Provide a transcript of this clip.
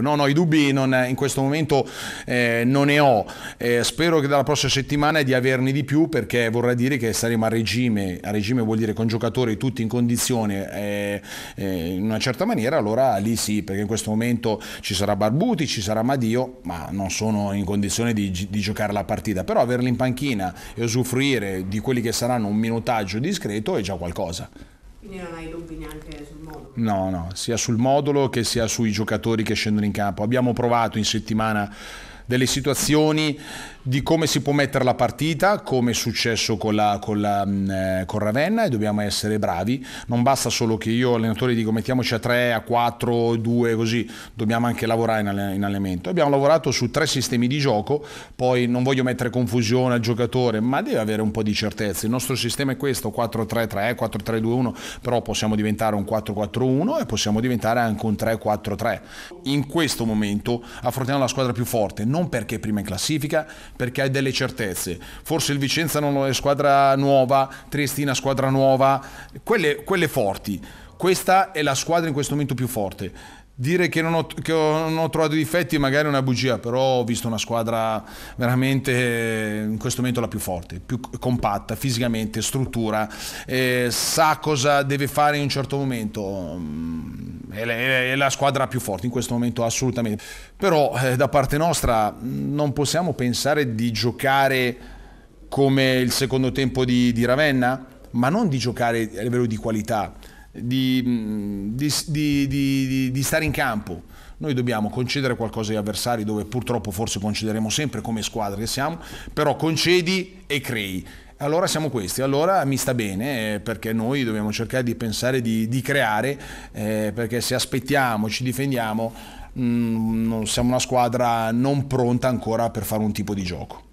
No, no, i dubbi non, in questo momento eh, non ne ho. Eh, spero che dalla prossima settimana di averne di più perché vorrà dire che saremo a regime, a regime vuol dire con giocatori tutti in condizione eh, eh, in una certa maniera, allora lì sì, perché in questo momento ci sarà Barbuti, ci sarà Madio, ma non sono in condizione di, di giocare la partita. Però averli in panchina e usufruire di quelli che saranno un minutaggio discreto è già qualcosa. Quindi non hai dubbi neanche sul modulo? No, no, sia sul modulo che sia sui giocatori che scendono in campo. Abbiamo provato in settimana delle situazioni di come si può mettere la partita, come è successo con, la, con, la, mm, eh, con Ravenna e dobbiamo essere bravi. Non basta solo che io allenatore dico mettiamoci a 3, a 4, 2 così, dobbiamo anche lavorare in, in allenamento. Abbiamo lavorato su tre sistemi di gioco, poi non voglio mettere confusione al giocatore, ma deve avere un po' di certezza. Il nostro sistema è questo, 4-3-3, 4-3-2-1, però possiamo diventare un 4-4-1 e possiamo diventare anche un 3-4-3. In questo momento affrontiamo la squadra più forte, non non perché è prima in classifica, perché hai delle certezze. Forse il Vicenza non è squadra nuova, Triestina squadra nuova, quelle, quelle forti. Questa è la squadra in questo momento più forte. Dire che non, ho, che non ho trovato difetti è magari una bugia, però ho visto una squadra veramente in questo momento la più forte, più compatta fisicamente, struttura, eh, sa cosa deve fare in un certo momento è la squadra più forte in questo momento assolutamente. Però eh, da parte nostra mm, non possiamo pensare di giocare come il secondo tempo di, di Ravenna, ma non di giocare a livello di qualità, mm, di, di, di stare in campo noi dobbiamo concedere qualcosa agli avversari dove purtroppo forse concederemo sempre come squadra che siamo, però concedi e crei allora siamo questi, allora mi sta bene eh, perché noi dobbiamo cercare di pensare di, di creare, eh, perché se aspettiamo, ci difendiamo, mh, mm, siamo una squadra non pronta ancora per fare un tipo di gioco.